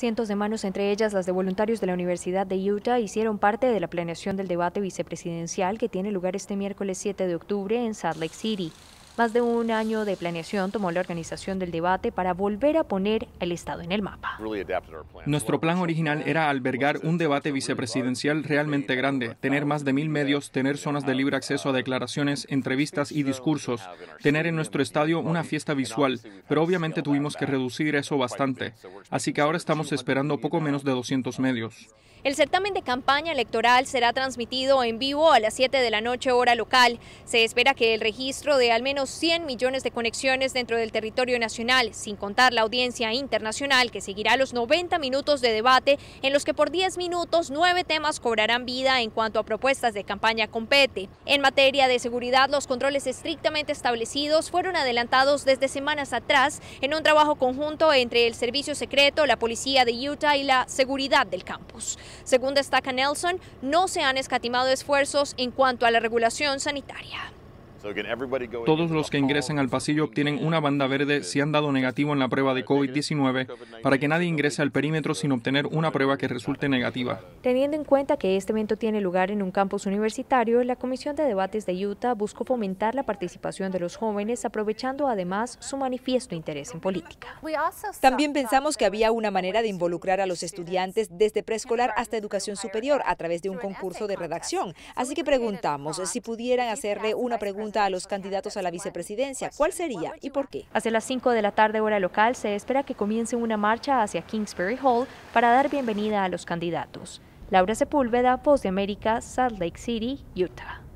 Cientos de manos, entre ellas las de voluntarios de la Universidad de Utah, hicieron parte de la planeación del debate vicepresidencial que tiene lugar este miércoles 7 de octubre en Salt Lake City. Más de un año de planeación tomó la organización del debate para volver a poner el Estado en el mapa. Nuestro plan original era albergar un debate vicepresidencial realmente grande, tener más de mil medios, tener zonas de libre acceso a declaraciones, entrevistas y discursos, tener en nuestro estadio una fiesta visual, pero obviamente tuvimos que reducir eso bastante. Así que ahora estamos esperando poco menos de 200 medios. El certamen de campaña electoral será transmitido en vivo a las 7 de la noche hora local. Se espera que el registro de al menos 100 millones de conexiones dentro del territorio nacional, sin contar la audiencia internacional que seguirá los 90 minutos de debate en los que por 10 minutos nueve temas cobrarán vida en cuanto a propuestas de campaña compete. En materia de seguridad, los controles estrictamente establecidos fueron adelantados desde semanas atrás en un trabajo conjunto entre el Servicio Secreto, la Policía de Utah y la Seguridad del Campus. Según destaca Nelson, no se han escatimado esfuerzos en cuanto a la regulación sanitaria. Todos los que ingresen al pasillo obtienen una banda verde si han dado negativo en la prueba de COVID-19 para que nadie ingrese al perímetro sin obtener una prueba que resulte negativa. Teniendo en cuenta que este evento tiene lugar en un campus universitario, la Comisión de Debates de Utah buscó fomentar la participación de los jóvenes, aprovechando además su manifiesto interés en política. También pensamos que había una manera de involucrar a los estudiantes desde preescolar hasta educación superior a través de un concurso de redacción. Así que preguntamos si pudieran hacerle una pregunta a los candidatos a la vicepresidencia cuál sería y por qué. Hacia las 5 de la tarde hora local se espera que comience una marcha hacia Kingsbury Hall para dar bienvenida a los candidatos. Laura Sepúlveda, Voz de América, Salt Lake City, Utah.